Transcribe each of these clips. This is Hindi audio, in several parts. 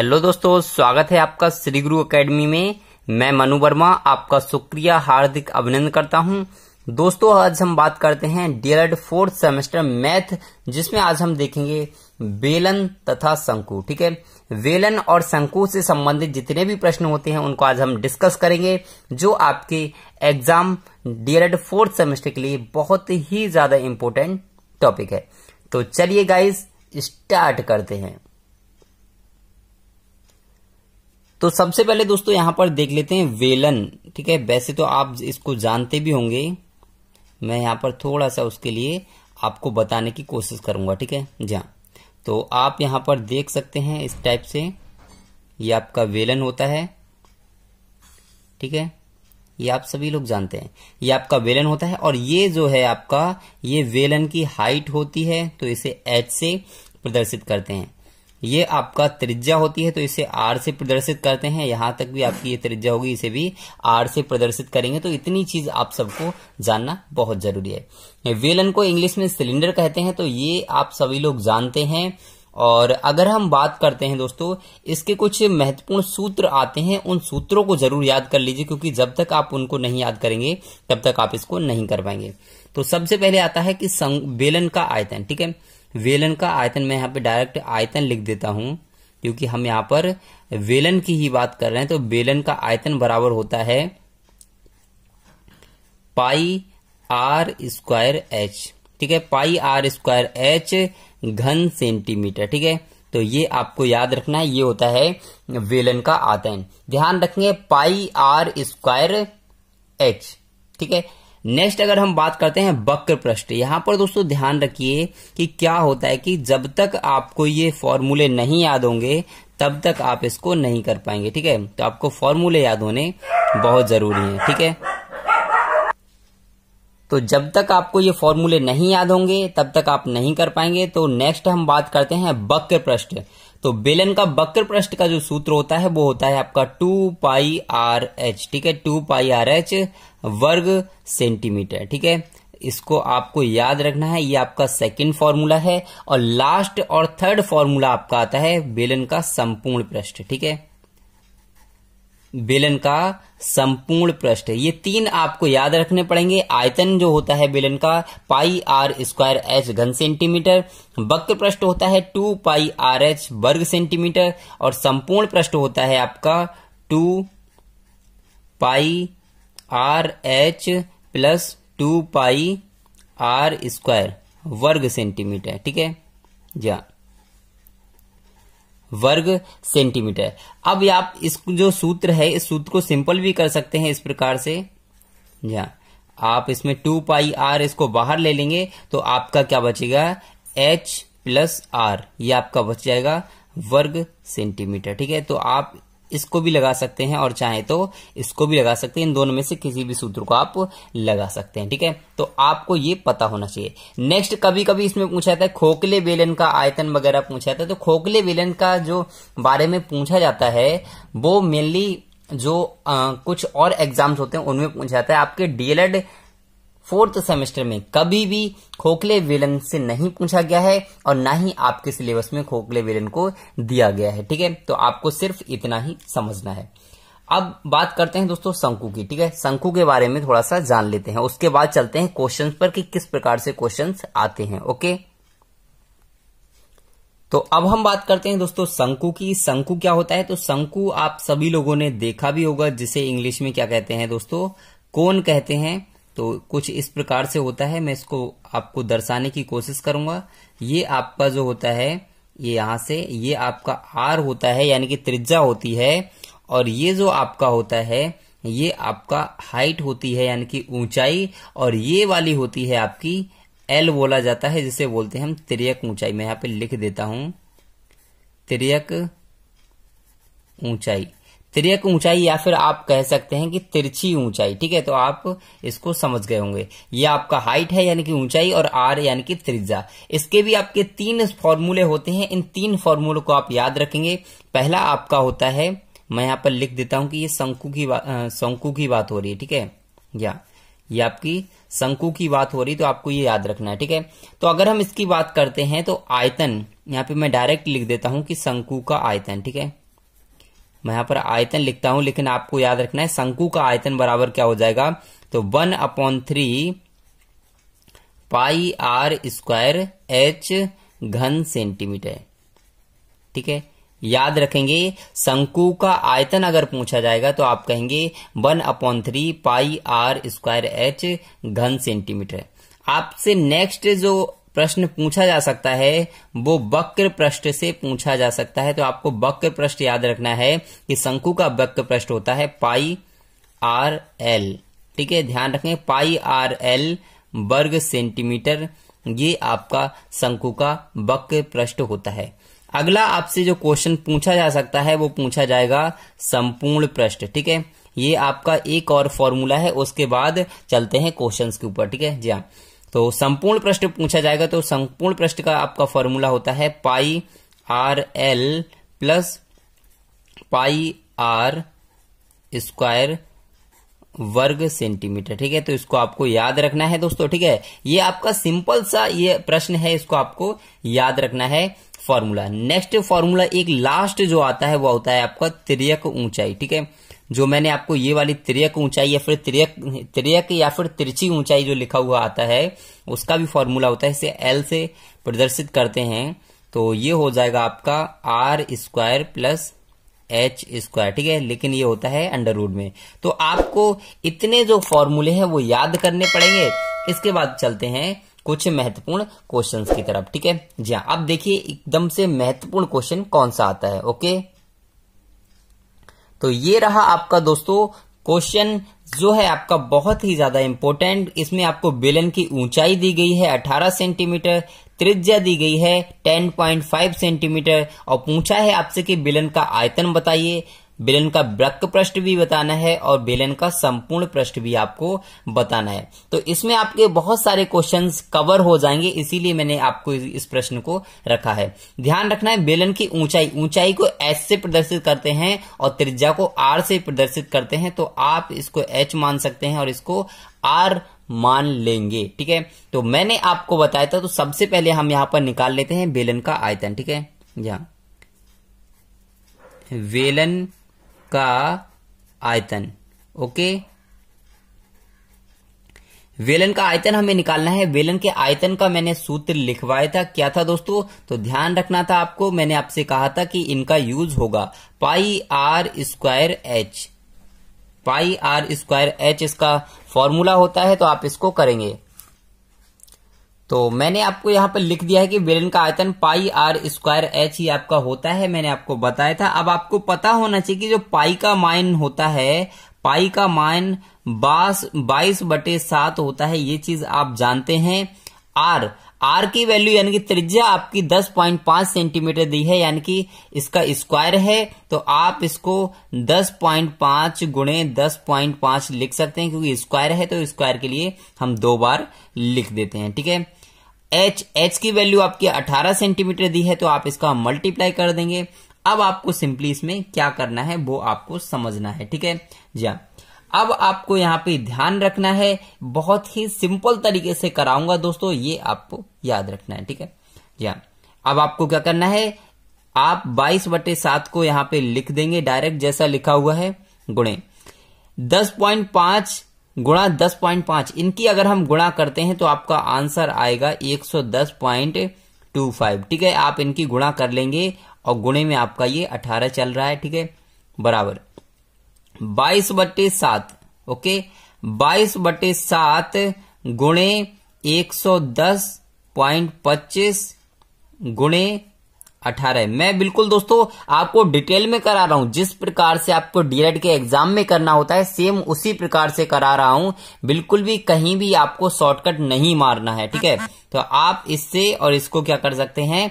हेलो दोस्तों स्वागत है आपका श्री गुरु एकेडमी में मैं मनु वर्मा आपका शुक्रिया हार्दिक अभिनंदन करता हूं दोस्तों आज हम बात करते हैं डीएलएड फोर्थ सेमेस्टर मैथ जिसमें आज हम देखेंगे बेलन तथा शंकु ठीक है वेलन और शंकु से संबंधित जितने भी प्रश्न होते हैं उनको आज हम डिस्कस करेंगे जो आपके एग्जाम डीएलएड फोर्थ सेमेस्टर के लिए बहुत ही ज्यादा इम्पोर्टेंट टॉपिक है तो चलिए गाइज स्टार्ट करते हैं तो सबसे पहले दोस्तों यहां पर देख लेते हैं वेलन ठीक है वैसे तो आप इसको जानते भी होंगे मैं यहां पर थोड़ा सा उसके लिए आपको बताने की कोशिश करूंगा ठीक है जी हाँ। तो आप यहां पर देख सकते हैं इस टाइप से ये आपका वेलन होता है ठीक है ये आप सभी लोग जानते हैं ये आपका वेलन होता है और ये जो है आपका ये वेलन की हाइट होती है तो इसे एच से प्रदर्शित करते हैं ये आपका त्रिज्या होती है तो इसे आर से प्रदर्शित करते हैं यहां तक भी आपकी ये त्रिज्या होगी इसे भी आर से प्रदर्शित करेंगे तो इतनी चीज आप सबको जानना बहुत जरूरी है वेलन को इंग्लिश में सिलेंडर कहते हैं तो ये आप सभी लोग जानते हैं और अगर हम बात करते हैं दोस्तों इसके कुछ महत्वपूर्ण सूत्र आते हैं उन सूत्रों को जरूर याद कर लीजिए क्योंकि जब तक आप उनको नहीं याद करेंगे तब तक आप इसको नहीं कर पाएंगे तो सबसे पहले आता है कि बेलन का आयतन ठीक है वेलन का आयतन मैं यहाँ पे डायरेक्ट आयतन लिख देता हूँ क्योंकि हम यहाँ पर वेलन की ही बात कर रहे हैं तो वेलन का आयतन बराबर होता है पाई आर स्क्वायर एच ठीक है पाई आर स्क्वायर एच घन सेंटीमीटर ठीक है तो ये आपको याद रखना है ये होता है वेलन का आयतन ध्यान रखेंगे पाई आर स्क्वायर एच ठीक है नेक्स्ट अगर हम बात करते हैं वक्र पृष्ठ यहाँ पर दोस्तों ध्यान रखिए कि क्या होता है कि जब तक आपको ये फॉर्मूले नहीं याद होंगे तब तक आप इसको नहीं कर पाएंगे ठीक है तो आपको फॉर्मूले याद होने बहुत जरूरी है ठीक है तो जब तक आपको ये फॉर्मूले नहीं याद होंगे तब तक आप नहीं कर पाएंगे तो नेक्स्ट हम बात करते हैं वक्र पृष्ठ तो बेलन का बकर पृष्ठ का जो सूत्र होता है वो होता है आपका टू पाई आर एच ठीक है टू पाई आर एच वर्ग सेंटीमीटर ठीक है इसको आपको याद रखना है ये आपका सेकंड फॉर्मूला है और लास्ट और थर्ड फॉर्मूला आपका आता है बेलन का संपूर्ण पृष्ठ ठीक है बेलन का संपूर्ण पृष्ठ ये तीन आपको याद रखने पड़ेंगे आयतन जो होता है बेलन का पाई आर स्क्वायर एच घन सेंटीमीटर वक्र पृष्ठ होता है टू पाई आर एच वर्ग सेंटीमीटर और संपूर्ण पृष्ठ होता है आपका two pi R H plus two pi R square वर्ग सेंटीमीटर ठीक है जी हाँ। वर्ग सेंटीमीटर अब आप इस जो सूत्र है इस सूत्र को सिंपल भी कर सकते हैं इस प्रकार से यहाँ आप इसमें टू पाई आर इसको बाहर ले लेंगे तो आपका क्या बचेगा एच प्लस आर ये आपका बच जाएगा वर्ग सेंटीमीटर ठीक है तो आप इसको भी लगा सकते हैं और चाहे तो इसको भी लगा सकते हैं इन दोनों में से किसी भी सूत्र को आप लगा सकते हैं ठीक है तो आपको ये पता होना चाहिए नेक्स्ट कभी कभी इसमें पूछा जाता है खोखले बेलन का आयतन वगैरह पूछा जाता है तो खोखले बेलन का जो बारे में पूछा जाता है वो मेनली जो आ, कुछ और एग्जाम्स होते हैं उनमें पूछा जाता है आपके डीएलएड फोर्थ सेमेस्टर में कभी भी खोखले विलन से नहीं पूछा गया है और ना ही आपके सिलेबस में खोखले विलन को दिया गया है ठीक है तो आपको सिर्फ इतना ही समझना है अब बात करते हैं दोस्तों शंकु की ठीक है शंकु के बारे में थोड़ा सा जान लेते हैं उसके बाद चलते हैं क्वेश्चन पर कि किस प्रकार से क्वेश्चन आते हैं ओके तो अब हम बात करते हैं दोस्तों शंकु की शंकु क्या होता है तो शंकु आप सभी लोगों ने देखा भी होगा जिसे इंग्लिश में क्या कहते हैं दोस्तों कौन कहते हैं तो कुछ इस प्रकार से होता है मैं इसको आपको दर्शाने की कोशिश करूंगा ये आपका जो होता है ये यहां से ये आपका आर होता है यानी कि त्रिज्या होती है और ये जो आपका होता है ये आपका हाइट होती है यानी कि ऊंचाई और ये वाली होती है आपकी एल बोला जाता है जिसे बोलते हैं हम तिरक ऊंचाई मैं यहाँ पे लिख देता हूं त्रियक ऊंचाई तिरक ऊंचाई या फिर आप कह सकते हैं कि तिरछी ऊंचाई ठीक है तो आप इसको समझ गए होंगे ये आपका हाइट है यानी कि ऊंचाई और आर यानी कि त्रिज्या इसके भी आपके तीन फॉर्मूले होते हैं इन तीन फॉर्मूलों को आप याद रखेंगे पहला आपका होता है मैं यहां पर लिख देता हूं कि ये शंकु की शंकु की बात हो रही है ठीक है या ये आपकी शंकु की बात हो रही तो आपको ये याद रखना है ठीक है तो अगर हम इसकी बात करते हैं तो आयतन यहाँ पे मैं डायरेक्ट लिख देता हूं कि शंकु का आयतन ठीक है मैं यहाँ पर आयतन लिखता हूं लेकिन आपको याद रखना है शंकु का आयतन बराबर क्या हो जाएगा तो one upon three pi R square H घन सेंटीमीटर ठीक है याद रखेंगे शंकु का आयतन अगर पूछा जाएगा तो आप कहेंगे one upon three pi R square H घन सेंटीमीटर आपसे नेक्स्ट जो प्रश्न पूछा जा सकता है वो वक्र प्रश्न से पूछा जा सकता है तो आपको वक्र प्रश्न याद रखना है कि शंकु का वक्र प्रश्न होता है पाई आर एल ठीक है ध्यान रखें पाई आर एल वर्ग सेंटीमीटर ये आपका शंकु का वक्र प्रश्न होता है अगला आपसे जो क्वेश्चन पूछा जा सकता है वो पूछा जाएगा संपूर्ण प्रश्न ठीक है ये आपका एक और फॉर्मूला है उसके बाद चलते हैं क्वेश्चंस के ऊपर ठीक है जी हाँ तो संपूर्ण प्रश्न पूछा जाएगा तो संपूर्ण प्रश्न का आपका फॉर्मूला होता है pi R L plus pi R square वर्ग सेंटीमीटर ठीक है तो इसको आपको याद रखना है दोस्तों ठीक है ये आपका सिंपल सा ये प्रश्न है इसको आपको याद रखना है फॉर्मूला नेक्स्ट फॉर्मूला एक लास्ट जो आता है वो होता है आपका त्रियक ऊंचाई ठीक है जो मैंने आपको ये वाली त्रियक ऊंचाई या फिर त्रियक त्रियक या फिर तिरछी ऊंचाई जो लिखा हुआ आता है उसका भी फॉर्मूला होता है इसे एल से प्रदर्शित करते हैं तो ये हो जाएगा आपका R square plus H square ठीक है लेकिन ये होता है अंडर रूड में तो आपको इतने जो फॉर्मूले हैं वो याद करने पड़ेंगे इसके बाद चलते हैं कुछ महत्वपूर्ण क्वेश्चंस की तरफ ठीक है जी हाँ अब देखिए एकदम से महत्वपूर्ण क्वेश्चन कौन सा आता है ओके तो ये रहा आपका दोस्तों क्वेश्चन जो है आपका बहुत ही ज्यादा इम्पोर्टेंट इसमें आपको बेलन की ऊंचाई दी गई है 18 सेंटीमीटर त्रिज्या दी गई है 10.5 सेंटीमीटर और पूछा है आपसे कि बेलन का आयतन बताइए बेलन का ब्रक पृष्ठ भी बताना है और बेलन का संपूर्ण पृष्ठ भी आपको बताना है तो इसमें आपके बहुत सारे क्वेश्चन कवर हो जाएंगे इसीलिए मैंने आपको इस प्रश्न को रखा है ध्यान रखना है बेलन की ऊंचाई ऊंचाई को एच से प्रदर्शित करते हैं और त्रिज्या को आर से प्रदर्शित करते हैं तो आप इसको एच मान सकते हैं और इसको आर मान लेंगे ठीक है तो मैंने आपको बताया था तो सबसे पहले हम यहां पर निकाल लेते हैं बेलन का आयतन ठीक है या वेलन का आयतन ओके वेलन का आयतन हमें निकालना है वेलन के आयतन का मैंने सूत्र लिखवाया था क्या था दोस्तों तो ध्यान रखना था आपको मैंने आपसे कहा था कि इनका यूज होगा pi R square H pi R square H इसका फॉर्मूला होता है तो आप इसको करेंगे तो मैंने आपको यहाँ पर लिख दिया है कि बेलन का आयतन पाई आर स्क्वायर एच ही आपका होता है मैंने आपको बताया था अब आपको पता होना चाहिए कि जो पाई का माइन होता है पाई का माइन बास बाईस बटे सात होता है ये चीज आप जानते हैं आर आर की वैल्यू यानी कि त्रिज्या आपकी 10.5 सेंटीमीटर दी है यानी कि इसका स्क्वायर है तो आप इसको 10.5 गुणे पांच लिख सकते हैं क्योंकि स्क्वायर है तो स्क्वायर के लिए हम दो बार लिख देते हैं ठीक है एच एच की वैल्यू आपकी 18 सेंटीमीटर दी है तो आप इसका मल्टीप्लाई कर देंगे अब आपको सिंपली इसमें क्या करना है वो आपको समझना है ठीक है जी अब आपको यहाँ पे ध्यान रखना है बहुत ही सिंपल तरीके से कराऊंगा दोस्तों ये आपको याद रखना है ठीक है जी अब आपको क्या करना है आप 22 बटे सात को यहाँ पे लिख देंगे डायरेक्ट जैसा लिखा हुआ है गुणे दस गुणा दस पॉइंट पांच इनकी अगर हम गुणा करते हैं तो आपका आंसर आएगा एक सौ दस पॉइंट टू फाइव ठीक है आप इनकी गुणा कर लेंगे और गुणे में आपका ये अठारह चल रहा है ठीक है बराबर बाईस बट्टे सात ओके बाईस बट्टे सात गुणे एक सौ दस पॉइंट पच्चीस गुणे अठारह मैं बिल्कुल दोस्तों आपको डिटेल में करा रहा हूं जिस प्रकार से आपको डीएड के एग्जाम में करना होता है सेम उसी प्रकार से करा रहा हूं बिल्कुल भी कहीं भी आपको शॉर्टकट नहीं मारना है ठीक है तो आप इससे और इसको क्या कर सकते हैं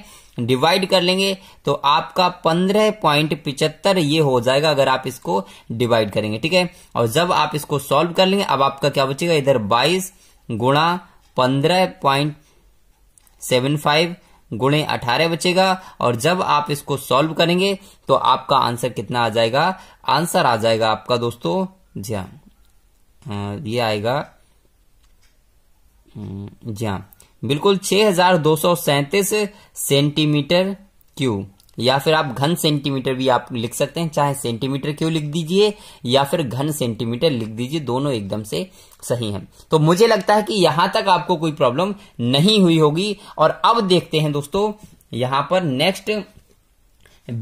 डिवाइड कर लेंगे तो आपका पंद्रह पॉइंट पिचहत्तर ये हो जाएगा अगर आप इसको डिवाइड करेंगे ठीक है और जब आप इसको सॉल्व कर लेंगे अब आपका क्या बचेगा इधर बाईस गुणा पंद्रह पॉइंट सेवन फाइव गुणे अठारह बचेगा और जब आप इसको सॉल्व करेंगे तो आपका आंसर कितना आ जाएगा आंसर आ जाएगा आपका दोस्तों जी हाँ ये आएगा हम्म, जी हाँ बिल्कुल छह हजार दो सौ सैंतीस सेंटीमीटर क्यूब या फिर आप घन सेंटीमीटर भी आप लिख सकते हैं चाहे सेंटीमीटर क्यों लिख दीजिए या फिर घन सेंटीमीटर लिख दीजिए दोनों एकदम से सही हैं तो मुझे लगता है कि यहां तक आपको कोई प्रॉब्लम नहीं हुई होगी और अब देखते हैं दोस्तों यहां पर नेक्स्ट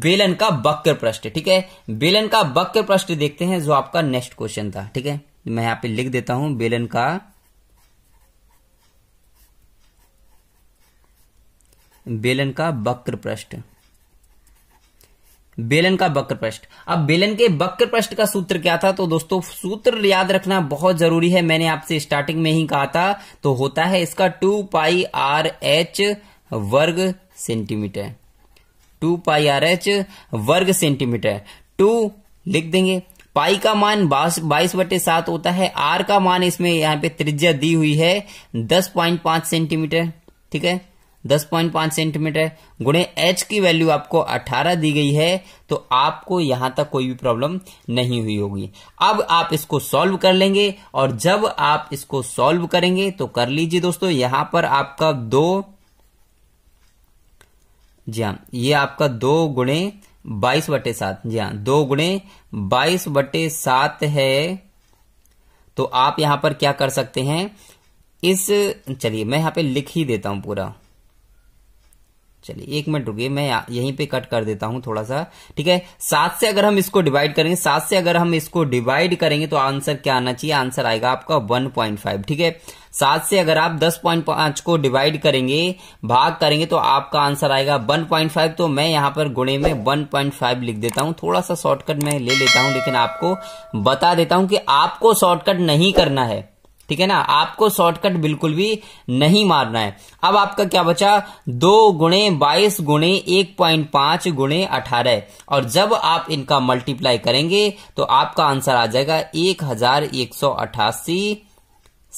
बेलन का वक्र प्रश्न ठीक है बेलन का वक्र प्रश्न देखते हैं जो आपका नेक्स्ट क्वेश्चन था ठीक है मैं यहां पे लिख देता हूं बेलन का बेलन का वक्र प्रश्न बेलन का बक्र पृष्ठ अब बेलन के बक्र पृष्ठ का सूत्र क्या था तो दोस्तों सूत्र याद रखना बहुत जरूरी है मैंने आपसे स्टार्टिंग में ही कहा था तो होता है इसका टू पाई आर एच वर्ग centimetre two pi R H वर्ग सेंटीमीटर टू लिख देंगे पाई का मान बाईस बटे सात होता है आर का मान इसमें यहां पे त्रिज्या दी हुई है दस पॉइंट पांच सेंटीमीटर ठीक है 10.5 सेंटीमीटर गुणे एच की वैल्यू आपको 18 दी गई है तो आपको यहां तक कोई भी प्रॉब्लम नहीं हुई होगी अब आप इसको सॉल्व कर लेंगे और जब आप इसको सॉल्व करेंगे तो कर लीजिए दोस्तों यहां पर आपका दो जी हाँ ये आपका दो गुणे बाईस बटे सात जी हाँ दो गुणे बाईस बटे सात है तो आप यहां पर क्या कर सकते हैं इस चलिए मैं यहां पे लिख ही देता हूं पूरा चलिए एक मिनट रुकिए मैं यहीं पे कट कर देता हूं थोड़ा सा ठीक है सात से अगर हम इसको डिवाइड करेंगे सात से अगर हम इसको डिवाइड करेंगे तो आंसर क्या आना चाहिए आंसर आएगा आपका वन पॉइंट फाइव ठीक है सात से अगर आप दस पॉइंट पांच को डिवाइड करेंगे भाग करेंगे तो आपका आंसर आएगा वन पॉइंट फाइव तो मैं यहां पर गुणे में वन पॉइंट फाइव लिख देता हूं थोड़ा सा शॉर्टकट मैं ले लेता हूं लेकिन आपको बता देता हूं कि आपको शॉर्टकट नहीं करना है ठीक है ना आपको शॉर्टकट बिल्कुल भी नहीं मारना है अब आपका क्या बचा दो गुणे बाईस गुणे एक पॉइंट पांच गुणे अठारह और जब आप इनका मल्टीप्लाई करेंगे तो आपका आंसर आ जाएगा एक हजार एक सौ अठासी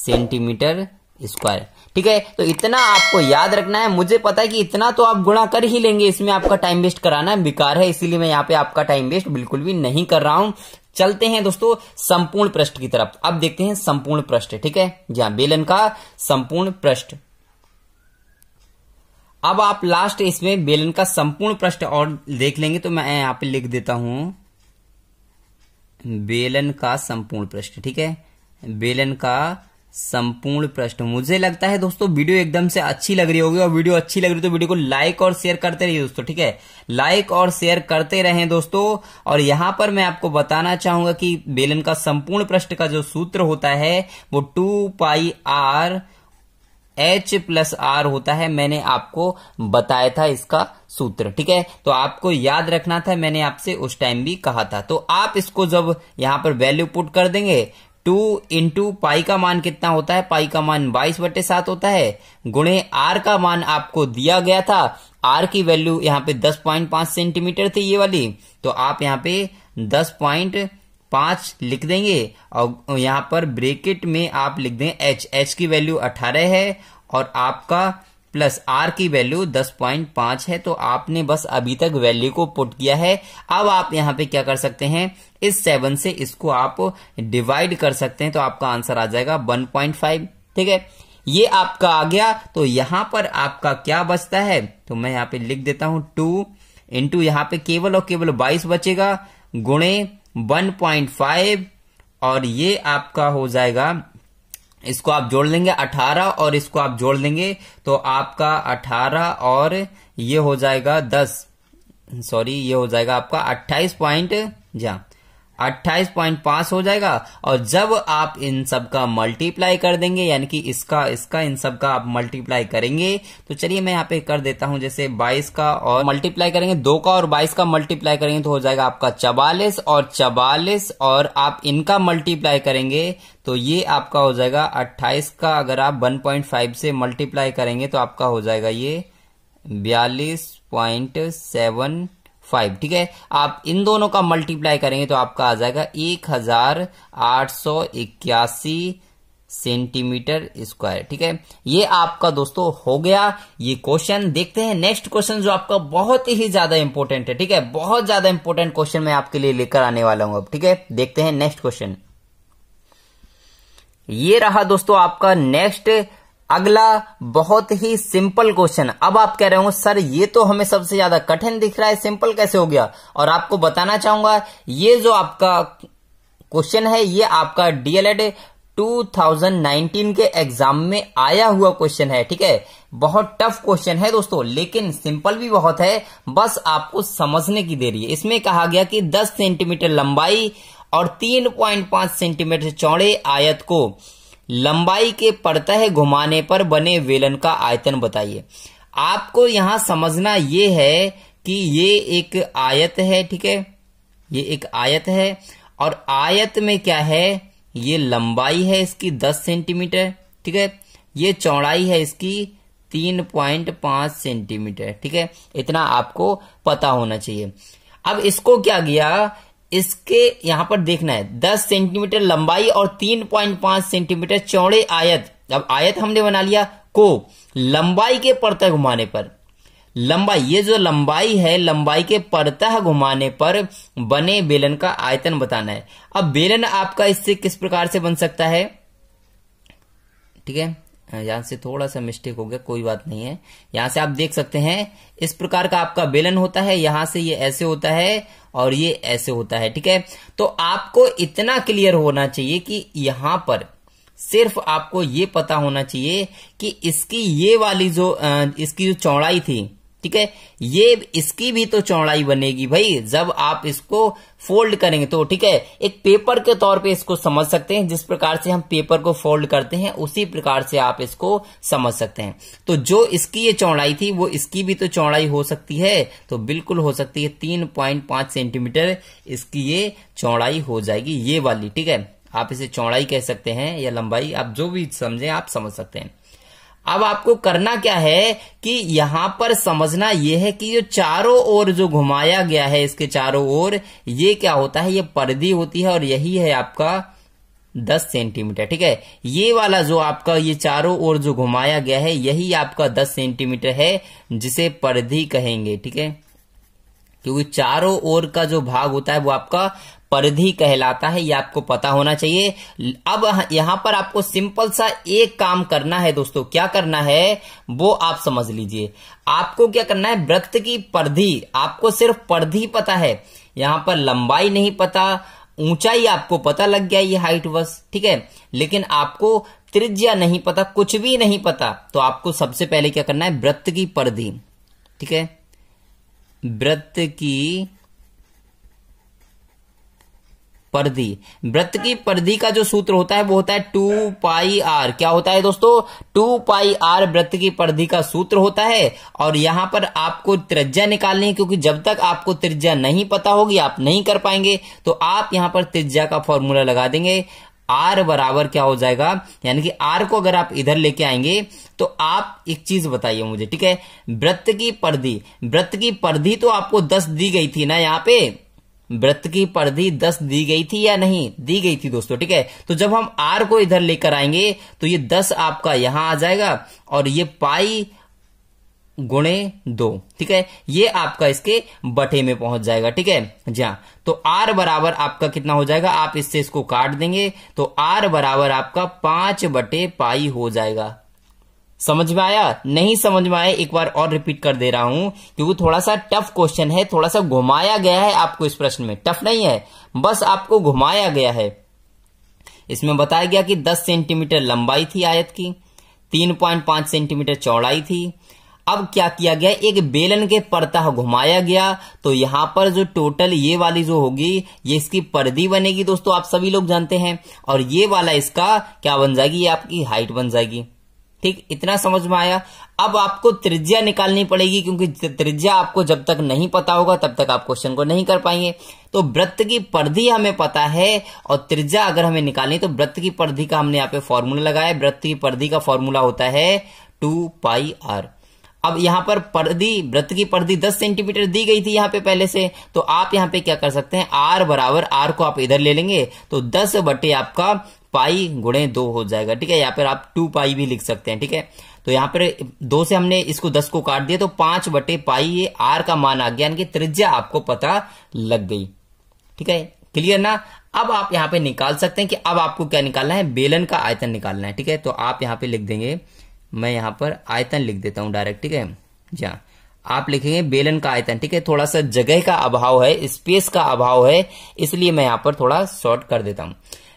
सेंटीमीटर स्क्वायर ठीक है तो इतना आपको याद रखना है मुझे पता है कि इतना तो आप गुणा कर ही लेंगे इसमें आपका टाइम वेस्ट कराना बेकार है इसीलिए मैं यहाँ पे आपका टाइम वेस्ट बिल्कुल भी नहीं कर रहा हूं चलते हैं दोस्तों संपूर्ण पृष्ठ की तरफ अब देखते हैं संपूर्ण पृष्ठ ठीक है जहां बेलन का संपूर्ण पृष्ठ अब आप लास्ट इसमें बेलन का संपूर्ण पृष्ठ और देख लेंगे तो मैं यहां पे लिख देता हूं बेलन का संपूर्ण पृष्ठ ठीक है बेलन का संपूर्ण प्रश्न मुझे लगता है दोस्तों वीडियो एकदम से अच्छी लग रही होगी और वीडियो अच्छी लग रही तो वीडियो को लाइक और शेयर करते रहिए दोस्तों ठीक है लाइक और शेयर करते रहें दोस्तों और यहां पर मैं आपको बताना चाहूंगा कि बेलन का संपूर्ण प्रश्न का जो सूत्र होता है वो two pi R H plus R होता है मैंने आपको बताया था इसका सूत्र ठीक है तो आपको याद रखना था मैंने आपसे उस टाइम भी कहा था तो आप इसको जब यहां पर वैल्यू पुट कर देंगे टू इंटू पाई का मान कितना होता है पाई का मान बाईस बटे सात होता है गुणे आर का मान आपको दिया गया था आर की वैल्यू यहाँ पे दस पॉइंट पांच सेंटीमीटर थी ये वाली तो आप यहाँ पे दस पॉइंट पांच लिख देंगे और यहाँ पर ब्रेकेट में आप लिख दें एच एच की वैल्यू अठारह है और आपका प्लस आर की वैल्यू 10.5 है तो आपने बस अभी तक वैल्यू को पुट किया है अब आप यहां पे क्या कर सकते हैं इस सेवन से इसको आप डिवाइड कर सकते हैं तो आपका आंसर आ जाएगा 1.5 ठीक है ये आपका आ गया तो यहां पर आपका क्या बचता है तो मैं यहाँ पे लिख देता हूं टू इंटू यहाँ पे केवल और केवल बाईस बचेगा गुणे वन और ये आपका हो जाएगा इसको आप जोड़ लेंगे 18 और इसको आप जोड़ लेंगे तो आपका 18 और ये हो जाएगा 10 सॉरी ये हो जाएगा आपका 28 पॉइंट जहां 28.5 हो जाएगा और जब आप इन सब का मल्टीप्लाई कर देंगे यानी कि इसका इसका इन सब का आप मल्टीप्लाई करेंगे तो चलिए मैं यहाँ पे कर देता हूं जैसे 22 का और मल्टीप्लाई करेंगे दो का और 22 का मल्टीप्लाई करेंगे तो हो जाएगा आपका चवालीस और चवालीस और आप इनका मल्टीप्लाई करेंगे तो ये आपका हो जाएगा अट्ठाईस का अगर आप वन से मल्टीप्लाई करेंगे तो आपका हो जाएगा ये बयालीस सेवन फाइव ठीक है आप इन दोनों का मल्टीप्लाई करेंगे तो आपका आ जाएगा एक हजार आठ सौ इक्यासी सेंटीमीटर स्क्वायर ठीक है ये आपका दोस्तों हो गया ये क्वेश्चन देखते हैं नेक्स्ट क्वेश्चन जो आपका बहुत ही ज्यादा इंपॉर्टेंट है ठीक है बहुत ज्यादा इंपॉर्टेंट क्वेश्चन मैं आपके लिए लेकर आने वाला हूं अब ठीक है देखते हैं नेक्स्ट क्वेश्चन ये रहा दोस्तों आपका नेक्स्ट अगला बहुत ही सिंपल क्वेश्चन अब आप कह रहे हो सर ये तो हमें सबसे ज्यादा कठिन दिख रहा है सिंपल कैसे हो गया और आपको बताना चाहूंगा ये जो आपका क्वेश्चन है ये आपका डीएलएड 2019 के एग्जाम में आया हुआ क्वेश्चन है ठीक है बहुत टफ क्वेश्चन है दोस्तों लेकिन सिंपल भी बहुत है बस आपको समझने की देरी है इसमें कहा गया कि 10 सेंटीमीटर लंबाई और 3.5 सेंटीमीटर चौड़े आयत को लंबाई के पड़तह घुमाने पर बने वेलन का आयतन बताइए आपको यहां समझना ये है कि ये एक आयत है ठीक है ये एक आयत है और आयत में क्या है ये लंबाई है इसकी दस सेंटीमीटर ठीक है ये चौड़ाई है इसकी तीन पांच सेंटीमीटर ठीक है इतना आपको पता होना चाहिए अब इसको क्या गया इसके यहां पर देखना है 10 सेंटीमीटर लंबाई और 3.5 सेंटीमीटर चौड़े आयत अब आयत हमने बना लिया को लंबाई के परतः घुमाने पर लंबाई ये जो लंबाई है लंबाई के परतः घुमाने पर बने बेलन का आयतन बताना है अब बेलन आपका इससे किस प्रकार से बन सकता है ठीक है यहां से थोड़ा सा मिस्टेक हो गया कोई बात नहीं है यहां से आप देख सकते हैं इस प्रकार का आपका बेलन होता है यहां से ये ऐसे होता है और ये ऐसे होता है ठीक है तो आपको इतना क्लियर होना चाहिए कि यहां पर सिर्फ आपको ये पता होना चाहिए कि इसकी ये वाली जो इसकी जो चौड़ाई थी ठीक है ये इसकी भी तो चौड़ाई बनेगी भाई जब आप इसको फोल्ड करेंगे तो ठीक है एक पेपर के तौर पे इसको समझ सकते हैं जिस प्रकार से हम पेपर को फोल्ड करते हैं उसी प्रकार से आप इसको समझ सकते हैं तो जो इसकी ये चौड़ाई थी वो इसकी भी तो चौड़ाई हो सकती है तो बिल्कुल हो सकती है तीन पॉइंट पांच सेंटीमीटर इसकी ये चौड़ाई हो जाएगी ये वाली ठीक है आप इसे चौड़ाई कह सकते हैं या लंबाई आप जो भी समझें आप समझ सकते हैं अब आपको करना क्या है कि यहां पर समझना यह है कि जो चारों ओर जो घुमाया गया है इसके चारों ओर ये क्या होता है ये पर्दी होती है और यही है आपका दस सेंटीमीटर ठीक है ये वाला जो आपका ये चारों ओर जो घुमाया गया है यही आपका दस सेंटीमीटर है जिसे परधी कहेंगे ठीक है क्योंकि चारों ओर का जो भाग होता है वो आपका परिधि कहलाता है ये आपको पता होना चाहिए अब यहां पर आपको सिंपल सा एक काम करना है दोस्तों क्या करना है वो आप समझ लीजिए आपको क्या करना है वृत्त की परिधि आपको सिर्फ परिधि पता है यहां पर लंबाई नहीं पता ऊंचाई आपको पता लग गया ये हाइट बस ठीक है लेकिन आपको त्रिज्या नहीं पता कुछ भी नहीं पता तो आपको सबसे पहले क्या करना है वृत्त की परिधि ठीक है वृत्त की परधि व्रत की परधि का जो सूत्र होता है वो होता है टू पाई आर क्या होता है दोस्तों टू पाई आर व्रत की परधि का सूत्र होता है और यहां पर आपको त्रिज्या निकालनी है क्योंकि जब तक आपको त्रिज्या नहीं पता होगी आप नहीं कर पाएंगे तो आप यहां पर त्रिज्या का फॉर्मूला लगा देंगे आर बराबर क्या हो जाएगा यानी कि आर को अगर आप इधर लेके आएंगे तो आप एक चीज बताइए मुझे ठीक है व्रत की परधि व्रत की परधि तो आपको दस दी गई थी ना यहाँ पे व्रत की परिधि दस दी गई थी या नहीं दी गई थी दोस्तों ठीक है तो जब हम आर को इधर लेकर आएंगे तो ये दस आपका यहां आ जाएगा और ये पाई गुणे दो ठीक है ये आपका इसके बटे में पहुंच जाएगा ठीक है जी हाँ तो आर बराबर आपका कितना हो जाएगा आप इससे इसको काट देंगे तो आर बराबर आपका पांच बटे पाई हो जाएगा समझ में आया नहीं समझ में आया एक बार और रिपीट कर दे रहा हूं क्योंकि थोड़ा सा टफ क्वेश्चन है थोड़ा सा घुमाया गया है आपको इस प्रश्न में टफ नहीं है बस आपको घुमाया गया है इसमें बताया गया कि 10 सेंटीमीटर लंबाई थी आयत की 3.5 सेंटीमीटर चौड़ाई थी अब क्या किया गया एक बेलन के परतः घुमाया गया तो यहां पर जो टोटल ये वाली जो होगी ये इसकी पर्दी बनेगी दोस्तों आप सभी लोग जानते हैं और ये वाला इसका क्या बन जाएगी ये आपकी हाइट बन जाएगी ठीक इतना समझ में आया अब आपको त्रिज्या निकालनी पड़ेगी क्योंकि त्रिज्या आपको जब तक नहीं पता होगा तब तक आप क्वेश्चन को नहीं कर पाएंगे तो वृत्त की परिधि हमें पता है और त्रिज्या अगर हमें निकालनी तो वृत्त की परिधि का हमने यहाँ पे फॉर्मूला लगाया वृत्त की परिधि का फॉर्मूला होता है टू पाई आर अब यहां पर पर्दी वृत्त की पर्दी 10 सेंटीमीटर दी गई थी यहां पे पहले से तो आप यहां पे क्या कर सकते हैं आर बराबर आर को आप इधर ले लेंगे तो 10 बटे आपका पाई गुणे दो हो जाएगा ठीक है यहाँ पर आप टू पाई भी लिख सकते हैं ठीक है तो यहाँ पर दो से हमने इसको दस को काट दिया तो पांच बटे पाई ये आर का मान आ गया त्रिज्या आपको पता लग गई ठीक है क्लियर ना अब आप यहाँ पे निकाल सकते हैं कि अब आपको क्या निकालना है बेलन का आयतन निकालना है ठीक है तो आप यहाँ पे लिख देंगे मैं यहाँ पर आयतन लिख देता हूँ डायरेक्ट ठीक है जी हाँ। आप लिखेंगे बेलन का आयतन ठीक है थोड़ा सा जगह का अभाव है स्पेस का अभाव है इसलिए मैं यहाँ पर थोड़ा शॉर्ट कर देता हूं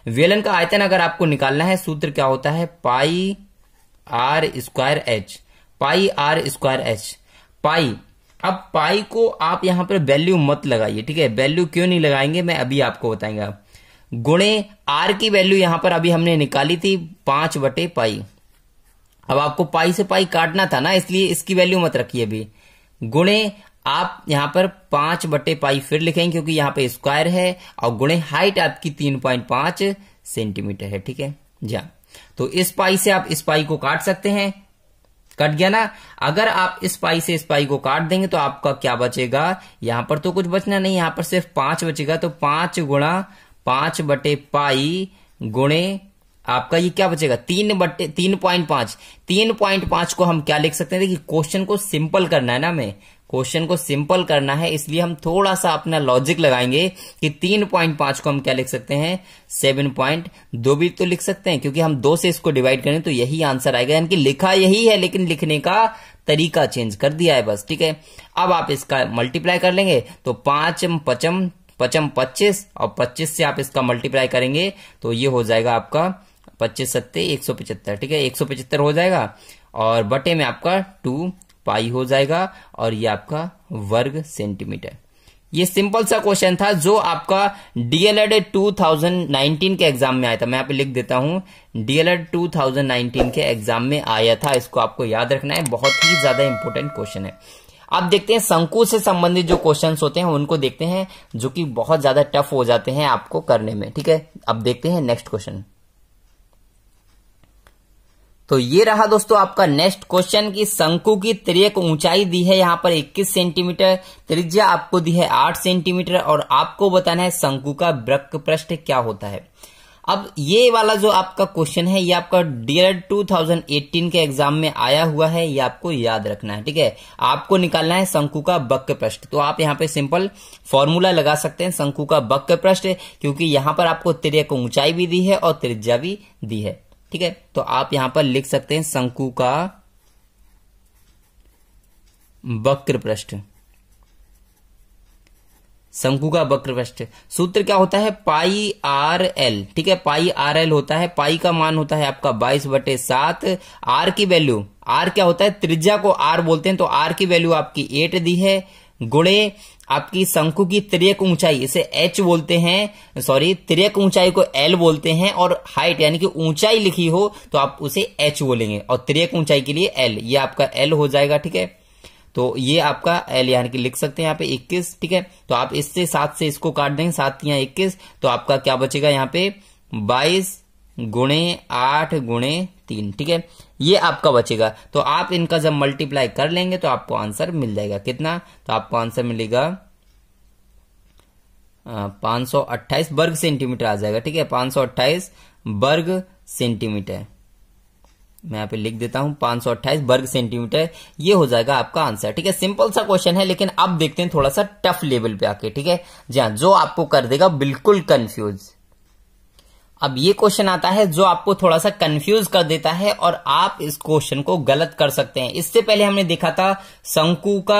वेलन का आयतन अगर आपको निकालना है सूत्र क्या होता है pi R square H pi R square H pi अब पाई को आप यहां पर वैल्यू मत लगाइए ठीक है वैल्यू क्यों नहीं लगाएंगे मैं अभी आपको बताएंगा गुणे आर की वैल्यू यहां पर अभी हमने निकाली थी पांच बटे पाई अब आपको पाई से पाई काटना था ना इसलिए इसकी वैल्यू मत रखिए अभी गुणे आप यहां पर पांच बटे पाई फिर लिखेंगे क्योंकि यहां पे स्क्वायर है और गुणे हाइट आपकी तीन पॉइंट पांच सेंटीमीटर है ठीक है जी हाँ तो इस पाई से आप इस पाई को काट सकते हैं कट गया ना अगर आप इस पाई से इस पाई को काट देंगे तो आपका क्या बचेगा यहां पर तो कुछ बचना नहीं यहां पर सिर्फ पांच बचेगा तो पांच गुणा पांच बटे पाई गुणे आपका ये क्या बचेगा तीन बटे तीन पॉइंट पांच तीन पॉइंट पांच को हम क्या लिख सकते हैं देखिए क्वेश्चन को सिंपल करना है ना हमें क्वेश्चन को सिंपल करना है इसलिए हम थोड़ा सा अपना लॉजिक लगाएंगे कि तीन पॉइंट पांच को हम क्या लिख सकते हैं सेवन पॉइंट दो भी तो लिख सकते हैं क्योंकि हम दो से इसको डिवाइड करें तो यही आंसर आएगा यानी कि लिखा यही है लेकिन लिखने का तरीका चेंज कर दिया है बस ठीक है अब आप इसका मल्टीप्लाई कर लेंगे तो पांच पचम पचम पच्चीस और पच्चीस से आप इसका मल्टीप्लाई करेंगे तो ये हो जाएगा आपका पच्चीस सत्ते एक सौ पचहत्तर ठीक है एक सौ पचहत्तर हो जाएगा और बटे में आपका टू पाई हो जाएगा और ये आपका वर्ग सेंटीमीटर ये सिंपल सा क्वेश्चन था जो आपका डीएलएड 2019 के एग्जाम में आया था मैं यहाँ पे लिख देता हूं डीएलएड 2019 के एग्जाम में आया था इसको आपको याद रखना है बहुत ही ज्यादा इंपॉर्टेंट क्वेश्चन है आप देखते हैं शंकु से संबंधित जो क्वेश्चंस होते हैं उनको देखते हैं जो कि बहुत ज्यादा टफ हो जाते हैं आपको करने में ठीक है अब देखते हैं नेक्स्ट क्वेश्चन तो ये रहा दोस्तों आपका नेक्स्ट क्वेश्चन कि शंकु की त्रिय ऊंचाई दी है यहाँ पर 21 सेंटीमीटर त्रिज्या आपको दी है 8 सेंटीमीटर और आपको बताना है शंकु का वृक्क पृष्ठ क्या होता है अब ये वाला जो आपका क्वेश्चन है ये आपका डियर 2018 के एग्जाम में आया हुआ है ये आपको याद रखना है ठीक है आपको निकालना है शंकु का बक्क पृष्ठ तो आप यहाँ पे सिंपल फॉर्मूला लगा सकते हैं शंकु का बक्क पृष्ठ क्योंकि यहां पर आपको त्रिय को ऊंचाई भी दी है और त्रिज्या भी दी है ठीक है तो आप यहां पर लिख सकते हैं शंकु का वक्र पृष्ठ शंकु का वक्र पृष्ठ सूत्र क्या होता है पाई आर एल ठीक है पाई आर एल होता है पाई का मान होता है आपका बाईस बटे सात आर की वैल्यू आर क्या होता है त्रिज्या को आर बोलते हैं तो आर की वैल्यू आपकी एट दी है गुणे आपकी शंकु की त्रियक ऊंचाई इसे एच बोलते हैं सॉरी तिरक ऊंचाई को एल बोलते हैं और हाइट यानी कि ऊंचाई लिखी हो तो आप उसे एच बोलेंगे और तिरक ऊंचाई के लिए एल ये आपका एल हो जाएगा ठीक है तो ये आपका एल यानी कि लिख सकते हैं यहाँ पे इक्कीस ठीक है तो आप इससे सात से इसको काट देंगे सात या इक्कीस तो आपका क्या बचेगा यहाँ पे बाईस गुणे आठ गुणे तीन ठीक है ये आपका बचेगा तो आप इनका जब मल्टीप्लाई कर लेंगे तो आपको आंसर मिल जाएगा कितना तो आपको आंसर मिलेगा पांच सौ अट्ठाइस वर्ग सेंटीमीटर आ जाएगा ठीक है पांच सौ अट्ठाइस वर्ग सेंटीमीटर मैं यहाँ पे लिख देता सौ 528 वर्ग सेंटीमीटर ये हो जाएगा आपका आंसर ठीक है सिंपल सा क्वेश्चन है लेकिन अब देखते हैं थोड़ा सा टफ लेवल पे आके ठीक है हाँ जो आपको कर देगा बिल्कुल कंफ्यूज अब ये क्वेश्चन आता है जो आपको थोड़ा सा कंफ्यूज कर देता है और आप इस क्वेश्चन को गलत कर सकते हैं इससे पहले हमने देखा था शंकु का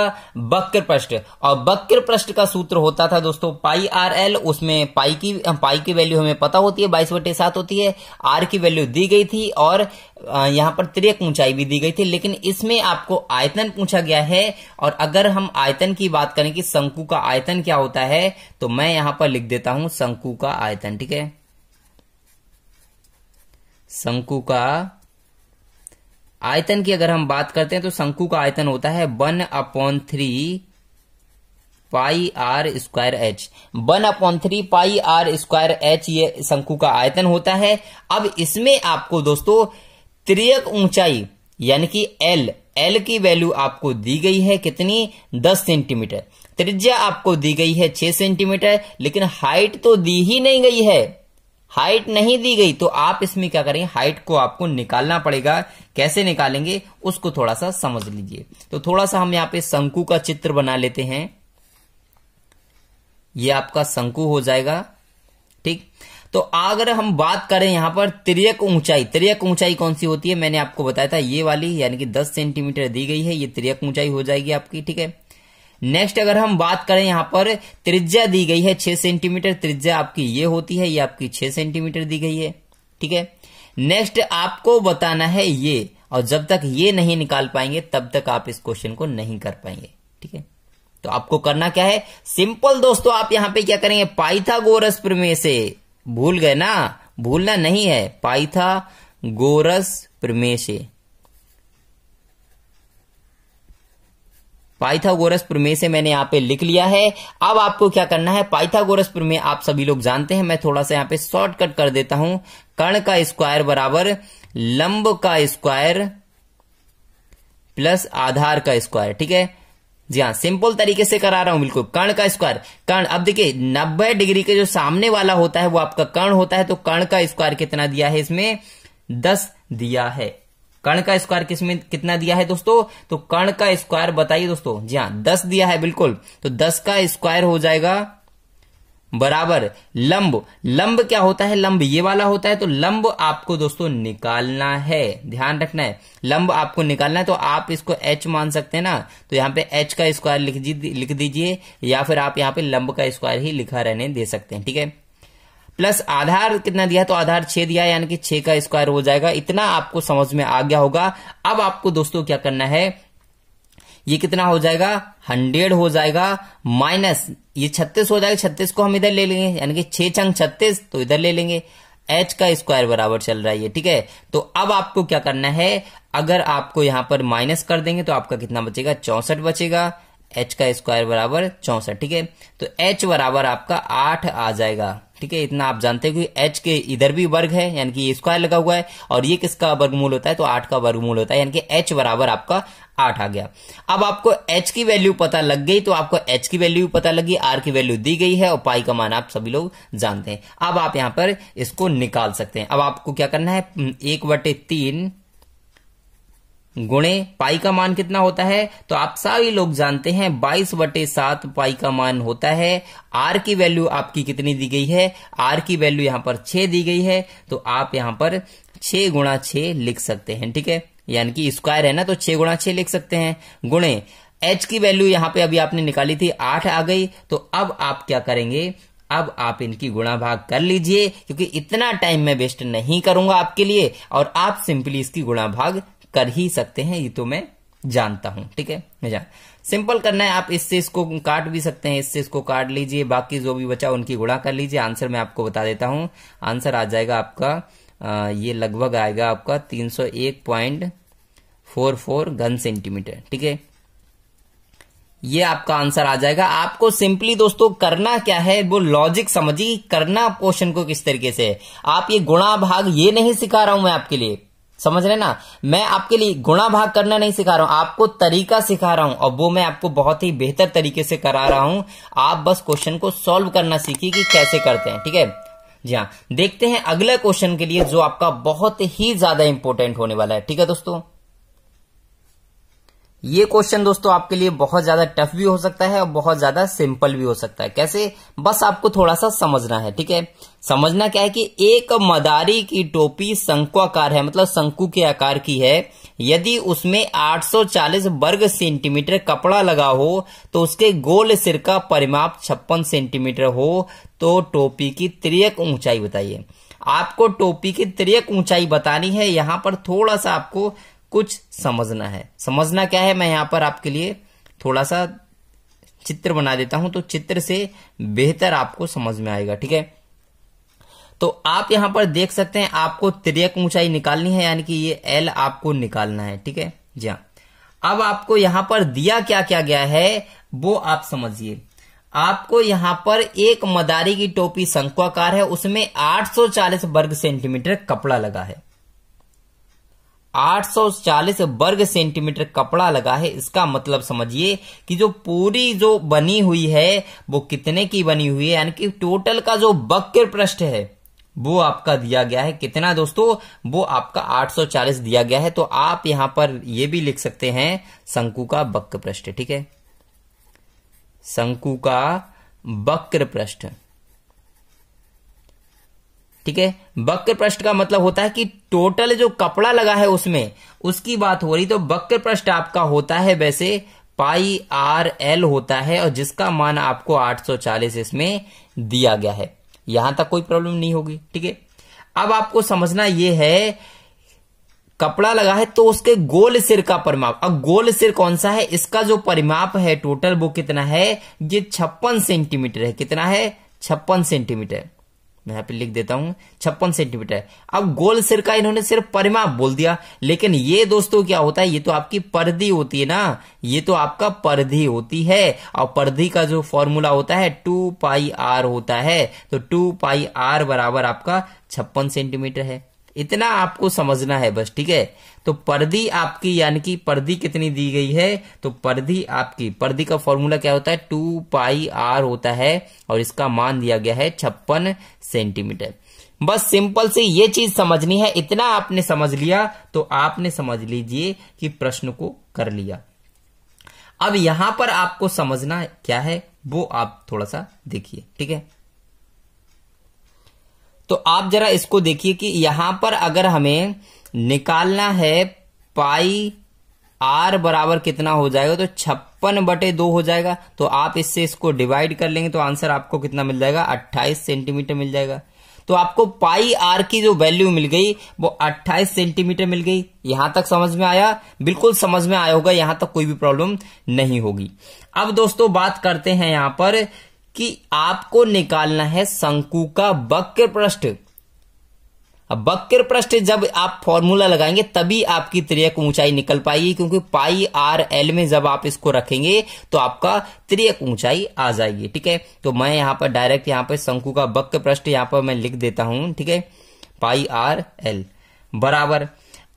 बक्र पृष्ठ और बक्र पृष्ठ का सूत्र होता था दोस्तों पाई आर एल उसमें पाई की पाई की वैल्यू हमें पता होती है बाईस बटे सात होती है आर की वैल्यू दी गई थी और यहां पर त्रिय ऊंचाई भी दी गई थी लेकिन इसमें आपको आयतन पूछा गया है और अगर हम आयतन की बात करें कि शंकु का आयतन क्या होता है तो मैं यहां पर लिख देता हूं शंकु का आयतन ठीक है शंकु का आयतन की अगर हम बात करते हैं तो शंकु का आयतन होता है one upon three pi R square H one upon three pi R square H ये शंकु का आयतन होता है अब इसमें आपको दोस्तों त्रियक ऊंचाई यानी कि एल एल की वैल्यू आपको दी गई है कितनी दस सेंटीमीटर त्रिज्या आपको दी गई है छह सेंटीमीटर लेकिन हाइट तो दी ही नहीं गई है हाइट नहीं दी गई तो आप इसमें क्या करेंगे हाइट को आपको निकालना पड़ेगा कैसे निकालेंगे उसको थोड़ा सा समझ लीजिए तो थोड़ा सा हम यहाँ पे शंकु का चित्र बना लेते हैं ये आपका शंकु हो जाएगा ठीक तो अगर हम बात करें यहां पर त्रियक ऊंचाई त्रियक ऊंचाई कौन सी होती है मैंने आपको बताया था ये वाली यानी कि 10 सेंटीमीटर दी गई है ये त्रियक ऊंचाई हो जाएगी आपकी ठीक है नेक्स्ट अगर हम बात करें यहाँ पर त्रिज्या दी गई है छह सेंटीमीटर त्रिज्या आपकी ये होती है ये आपकी छह सेंटीमीटर दी गई है ठीक है नेक्स्ट आपको बताना है ये और जब तक ये नहीं निकाल पाएंगे तब तक आप इस क्वेश्चन को नहीं कर पाएंगे ठीक है तो आपको करना क्या है सिंपल दोस्तों आप यहां पे क्या करेंगे पाइथागोरस प्रमेय से भूल गए ना भूलना नहीं है पाइथागोरस प्रमेय से पाइथागोरस प्रमेय से मैंने यहाँ पे लिख लिया है अब आपको क्या करना है पाइथागोरस प्रमेय आप सभी लोग जानते हैं मैं थोड़ा सा यहाँ पे शॉर्टकट कर देता हूं कर्ण का स्क्वायर बराबर लंब का स्क्वायर प्लस आधार का स्क्वायर ठीक है जी हाँ सिंपल तरीके से करा रहा हूं बिल्कुल कर्ण का स्क्वायर कर्ण अब देखिए 90 डिग्री के जो सामने वाला होता है वो आपका कर्ण होता है तो कर्ण का स्क्वायर कितना दिया है इसमें 10 दिया है कर्ण का स्क्वायर किसमें कितना दिया है दोस्तों तो कर्ण का स्क्वायर बताइए दोस्तों जी हाँ दस दिया है बिल्कुल तो दस का स्क्वायर हो जाएगा बराबर लंब लंब क्या होता है लंब ये वाला होता है तो लंब आपको दोस्तों निकालना है ध्यान रखना है लंब आपको निकालना है तो आप इसको h मान सकते हैं ना तो यहाँ पे h का स्क्वायर लिख लिख दीजिए या फिर आप यहाँ पे लंब का स्क्वायर ही लिखा रहने दे सकते हैं ठीक है प्लस आधार कितना दिया तो आधार छह दिया यानी कि छह का स्क्वायर हो जाएगा इतना आपको समझ में आ गया होगा अब आपको दोस्तों क्या करना है ये कितना हो जाएगा हंड्रेड हो जाएगा माइनस ये छत्तीस हो जाएगा छत्तीस को हम इधर ले लेंगे यानी कि छह चंग छत्तीस तो इधर ले लेंगे एच का स्क्वायर बराबर चल रहा है ठीक है तो अब आपको क्या करना है अगर आपको यहां पर माइनस कर देंगे तो आपका कितना बचेगा चौसठ बचेगा एच का स्क्वायर बराबर चौसठ ठीक है तो एच बराबर आपका आठ आ जाएगा ठीक है इतना आप जानते हैं कि एच के इधर भी वर्ग है यानी कि स्क्वायर लगा हुआ है और ये किसका वर्गमूल होता है तो आठ का वर्गमूल होता है यानी कि एच बराबर आपका आठ आ गया अब आपको एच की वैल्यू पता लग गई तो आपको एच की वैल्यू पता लगी आर की वैल्यू दी गई है और पाई का मान आप सभी लोग जानते हैं अब आप यहां पर इसको निकाल सकते हैं अब आपको क्या करना है एक बटे तीन गुणे पाई का मान कितना होता है तो आप सभी लोग जानते हैं बाईस बटे सात पाई का मान होता है आर की वैल्यू आपकी कितनी दी गई है आर की वैल्यू यहां पर छह दी गई है तो आप यहां पर छह गुणा छह लिख सकते हैं ठीक है यानी कि स्क्वायर है ना तो छह गुणा छह लिख सकते हैं गुणे एच की वैल्यू यहां पे अभी आपने निकाली थी आठ आ गई तो अब आप क्या करेंगे अब आप इनकी गुणा भाग कर लीजिए क्योंकि इतना टाइम मैं वेस्ट नहीं करूंगा आपके लिए और आप सिंपली इसकी गुणा भाग कर ही सकते हैं ये तो मैं जानता हूं ठीक है मैं जान सिंपल करना है आप इससे इसको काट भी सकते हैं इससे इसको काट लीजिए बाकी जो भी बचा उनकी गुणा कर लीजिए आंसर मैं आपको बता देता हूं आंसर आ जाएगा आपका आ, ये लगभग आएगा आपका तीन सौ एक फोर फोर घन सेंटीमीटर ठीक है ये आपका आंसर आ जाएगा आपको सिंपली दोस्तों करना क्या है वो लॉजिक समझिए करना क्वेश्चन को किस तरीके से आप ये गुणा भाग ये नहीं सिखा रहा हूं मैं आपके लिए समझ रहे ना मैं आपके लिए गुणा भाग करना नहीं सिखा रहा हूं आपको तरीका सिखा रहा हूं और वो मैं आपको बहुत ही बेहतर तरीके से करा रहा हूं आप बस क्वेश्चन को सॉल्व करना सीखिए कि कैसे करते हैं ठीक है जी हाँ देखते हैं अगला क्वेश्चन के लिए जो आपका बहुत ही ज्यादा इंपॉर्टेंट होने वाला है ठीक है दोस्तों ये क्वेश्चन दोस्तों आपके लिए बहुत ज्यादा टफ भी हो सकता है और बहुत ज्यादा सिंपल भी हो सकता है कैसे बस आपको थोड़ा सा समझना है ठीक है समझना क्या है कि एक मदारी की टोपी शंकुआकार है मतलब शंकु के आकार की है यदि उसमें 840 वर्ग सेंटीमीटर कपड़ा लगा हो तो उसके गोल सिर का परिमाप छप्पन सेंटीमीटर हो तो टोपी की त्रियक ऊंचाई बताइए आपको टोपी की त्रियक ऊंचाई बतानी है यहां पर थोड़ा सा आपको कुछ समझना है समझना क्या है मैं यहां पर आपके लिए थोड़ा सा चित्र बना देता हूं तो चित्र से बेहतर आपको समझ में आएगा ठीक है तो आप यहां पर देख सकते हैं आपको त्रियक ऊंचाई निकालनी है यानी कि ये एल आपको निकालना है ठीक है जी हाँ अब आपको यहां पर दिया क्या क्या गया है वो आप समझिए आपको यहां पर एक मदारी की टोपी शंक्वाकार है उसमें 840 वर्ग सेंटीमीटर कपड़ा लगा है 840 वर्ग सेंटीमीटर कपड़ा लगा है इसका मतलब समझिए कि जो पूरी जो बनी हुई है वो कितने की बनी हुई है यानी कि टोटल का जो वक्र पृष्ठ है वो आपका दिया गया है कितना दोस्तों वो आपका 840 दिया गया है तो आप यहां पर ये भी लिख सकते हैं शंकु का वक्र पृष्ठ ठीक है शंकु का वक्र पृष्ठ ठीक है वक्र पृष्ठ का मतलब होता है कि टोटल जो कपड़ा लगा है उसमें उसकी बात हो रही तो वक्र पृष्ठ आपका होता है वैसे पाई आर एल होता है और जिसका मान आपको 840 इसमें दिया गया है यहां तक कोई प्रॉब्लम नहीं होगी ठीक है अब आपको समझना यह है कपड़ा लगा है तो उसके गोल सिर का परिमाप अब गोल सिर कौन सा है इसका जो परिमाप है टोटल वो कितना है ये छप्पन सेंटीमीटर है कितना है छप्पन सेंटीमीटर मैं यहाँ पे लिख देता हूँ छप्पन सेंटीमीटर अब गोल सिर का इन्होंने सिर्फ परिमाप बोल दिया लेकिन ये दोस्तों क्या होता है ये तो आपकी परधि होती है ना ये तो आपका परधि होती है और परधि का जो फॉर्मूला होता है टू पाई आर होता है तो टू पाई आर बराबर आपका छप्पन सेंटीमीटर है इतना आपको समझना है बस ठीक है तो पर्दी आपकी यानी कि परदी कितनी दी गई है तो पर्दी आपकी परदी का फॉर्मूला क्या होता है टू पाई आर होता है और इसका मान दिया गया है छप्पन सेंटीमीटर बस सिंपल से ये चीज समझनी है इतना आपने समझ लिया तो आपने समझ लीजिए कि प्रश्न को कर लिया अब यहां पर आपको समझना क्या है वो आप थोड़ा सा देखिए ठीक है तो आप जरा इसको देखिए कि यहां पर अगर हमें निकालना है पाई आर बराबर कितना हो जाएगा तो छप्पन बटे दो हो जाएगा तो आप इससे इसको डिवाइड कर लेंगे तो आंसर आपको कितना मिल जाएगा अट्ठाईस सेंटीमीटर मिल जाएगा तो आपको पाई आर की जो वैल्यू मिल गई वो 28 सेंटीमीटर मिल गई यहां तक समझ में आया बिल्कुल समझ में आया होगा यहां तक कोई भी प्रॉब्लम नहीं होगी अब दोस्तों बात करते हैं यहां पर कि आपको निकालना है शंकु का वक्र पृष्ठ अब वक्र पृष्ठ जब आप फॉर्मूला लगाएंगे तभी आपकी त्रियक ऊंचाई निकल पाएगी क्योंकि पाई आर एल में जब आप इसको रखेंगे तो आपका त्रियक ऊंचाई आ जाएगी ठीक है तो मैं यहां पर डायरेक्ट यहां पर शंकु का वक्र पृष्ठ यहां पर मैं लिख देता हूं ठीक है पाई आर एल बराबर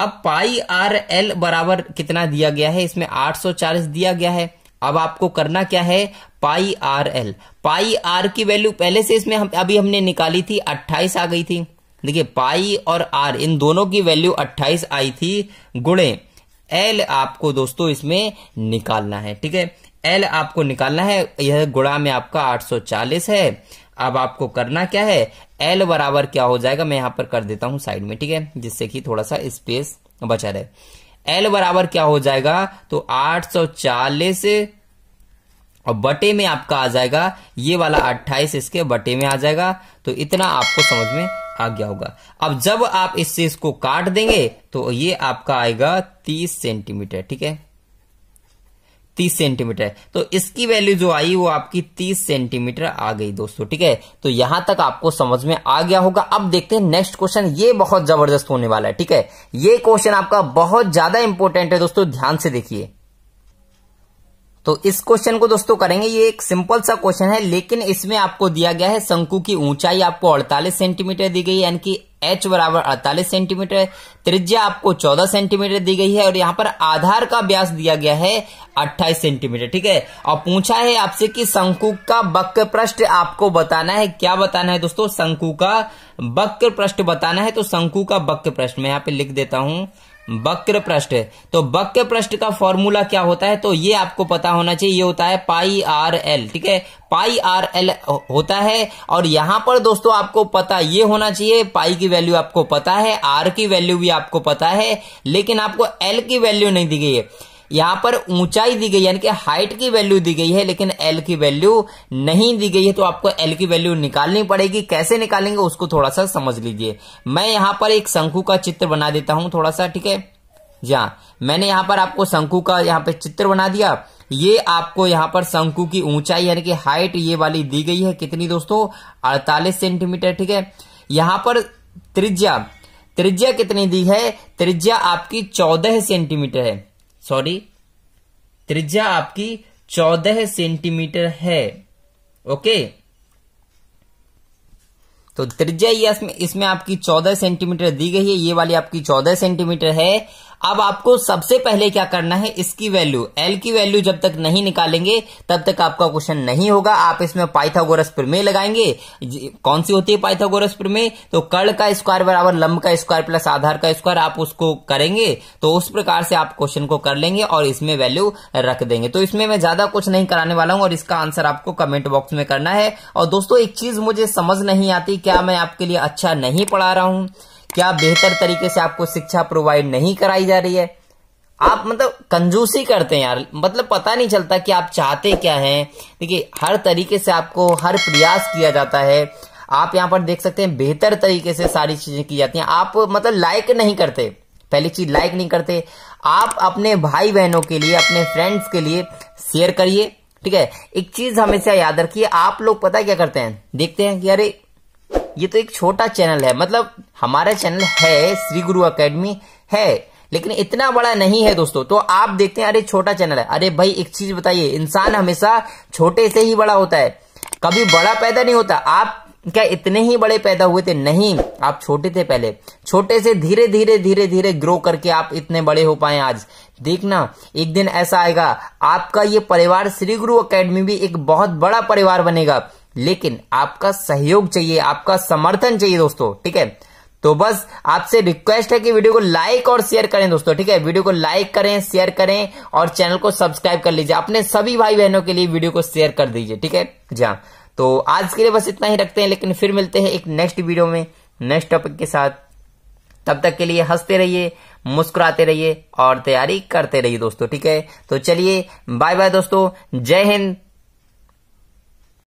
अब पाई आर एल बराबर कितना दिया गया है इसमें 840 दिया गया है अब आपको करना क्या है pi R L pi R की वैल्यू पहले से इसमें हम अभी हमने निकाली थी 28 आ गई थी देखिए पाई और आर इन दोनों की वैल्यू 28 आई थी गुणे एल आपको दोस्तों इसमें निकालना है ठीक है एल आपको निकालना है यह गुणा में आपका 840 है अब आपको करना क्या है एल बराबर क्या हो जाएगा मैं यहां पर कर देता हूं साइड में ठीक है जिससे कि थोड़ा सा स्पेस बचा रहे एल बराबर क्या हो जाएगा तो 840 और बटे में आपका आ जाएगा ये वाला 28 इसके बटे में आ जाएगा तो इतना आपको समझ में आ गया होगा अब जब आप इससे इसको काट देंगे तो ये आपका आएगा 30 सेंटीमीटर ठीक है तीस सेंटीमीटर है तो इसकी वैल्यू जो आई वो आपकी तीस सेंटीमीटर आ गई दोस्तों ठीक है तो यहां तक आपको समझ में आ गया होगा अब देखते हैं नेक्स्ट क्वेश्चन ये बहुत जबरदस्त होने वाला है ठीक है ये क्वेश्चन आपका बहुत ज्यादा इंपॉर्टेंट है दोस्तों ध्यान से देखिए तो इस क्वेश्चन को दोस्तों करेंगे ये एक सिंपल सा क्वेश्चन है लेकिन इसमें आपको दिया गया है शंकु की ऊंचाई आपको 48 सेंटीमीटर दी गई है यानी कि एच बराबर अड़तालीस सेंटीमीटर त्रिज्या आपको 14 सेंटीमीटर दी गई है और यहाँ पर आधार का व्यास दिया गया है 28 सेंटीमीटर ठीक है और पूछा है आपसे कि शंकु का वक्र पृष्ठ आपको बताना है क्या बताना है दोस्तों शंकु का वक्र पृष्ठ बताना है तो शंकु का वक्र पृष्ठ मैं यहाँ पे लिख देता हूं वक्र पृष्ठ तो वक्र पृष्ठ का फॉर्मूला क्या होता है तो ये आपको पता होना चाहिए ये होता है पाई आर एल ठीक है पाई आर एल होता है और यहां पर दोस्तों आपको पता ये होना चाहिए पाई की वैल्यू आपको पता है आर की वैल्यू भी आपको पता है लेकिन आपको एल की वैल्यू नहीं दी गई है यहां पर ऊंचाई दी गई यानी कि हाइट की वैल्यू दी गई है लेकिन एल की वैल्यू नहीं दी गई है तो आपको एल की वैल्यू निकालनी पड़ेगी कैसे निकालेंगे उसको थोड़ा सा समझ लीजिए मैं यहां पर एक शंकु का चित्र बना देता हूं थोड़ा सा ठीक है जहां मैंने यहां पर आपको शंकु का यहाँ पे चित्र बना दिया ये आपको यहाँ पर शंकु की ऊंचाई यानी कि हाइट ये वाली दी गई है कितनी दोस्तों अड़तालीस सेंटीमीटर ठीक है यहां पर त्रिज्या त्रिज्या कितनी दी है त्रिज्या आपकी चौदह सेंटीमीटर है सॉरी त्रिज्या आपकी चौदह सेंटीमीटर है ओके तो त्रिज्या इसमें इसमें आपकी चौदह सेंटीमीटर दी गई है ये वाली आपकी चौदह सेंटीमीटर है अब आपको सबसे पहले क्या करना है इसकी वैल्यू एल की वैल्यू जब तक नहीं निकालेंगे तब तक आपका क्वेश्चन नहीं होगा आप इसमें पाइथागोरस प्रमेय लगाएंगे कौन सी होती है पाइथागोरस प्रमेय तो कर्ण का स्क्वायर बराबर लंब का स्क्वायर प्लस आधार का स्क्वायर आप उसको करेंगे तो उस प्रकार से आप क्वेश्चन को कर लेंगे और इसमें वैल्यू रख देंगे तो इसमें मैं ज्यादा कुछ नहीं कराने वाला हूं और इसका आंसर आपको कमेंट बॉक्स में करना है और दोस्तों एक चीज मुझे समझ नहीं आती क्या मैं आपके लिए अच्छा नहीं पढ़ा रहा हूं क्या बेहतर तरीके से आपको शिक्षा प्रोवाइड नहीं कराई जा रही है आप मतलब कंजूसी करते हैं यार मतलब पता नहीं चलता कि आप चाहते क्या हैं देखिए हर तरीके से आपको हर प्रयास किया जाता है आप यहाँ पर देख सकते हैं बेहतर तरीके से सारी चीजें की जाती हैं आप मतलब लाइक नहीं करते पहली चीज लाइक नहीं करते आप अपने भाई बहनों के लिए अपने फ्रेंड्स के लिए शेयर करिए ठीक है एक चीज हमेशा याद रखिए आप लोग पता क्या करते हैं देखते हैं कि अरे ये तो एक छोटा चैनल है मतलब हमारा चैनल है श्री गुरु अकेडमी है लेकिन इतना बड़ा नहीं है दोस्तों तो आप देखते हैं अरे छोटा चैनल है अरे भाई एक चीज बताइए इंसान हमेशा छोटे से ही बड़ा होता है कभी बड़ा पैदा नहीं होता आप क्या इतने ही बड़े पैदा हुए थे नहीं आप छोटे थे पहले छोटे से धीरे धीरे धीरे धीरे ग्रो करके आप इतने बड़े हो पाए आज देखना एक दिन ऐसा आएगा आपका ये परिवार श्री गुरु अकेडमी भी एक बहुत बड़ा परिवार बनेगा लेकिन आपका सहयोग चाहिए आपका समर्थन चाहिए दोस्तों ठीक है तो बस आपसे रिक्वेस्ट है कि वीडियो को लाइक और शेयर करें दोस्तों ठीक है वीडियो को लाइक करें शेयर करें और चैनल को सब्सक्राइब कर लीजिए अपने सभी भाई बहनों के लिए वीडियो को शेयर कर दीजिए ठीक है जी हाँ। तो आज के लिए बस इतना ही रखते हैं लेकिन फिर मिलते हैं एक नेक्स्ट वीडियो में नेक्स्ट टॉपिक के साथ तब तक के लिए हंसते रहिए मुस्कुराते रहिए और तैयारी करते रहिए दोस्तों ठीक है तो चलिए बाय बाय दोस्तों जय हिंद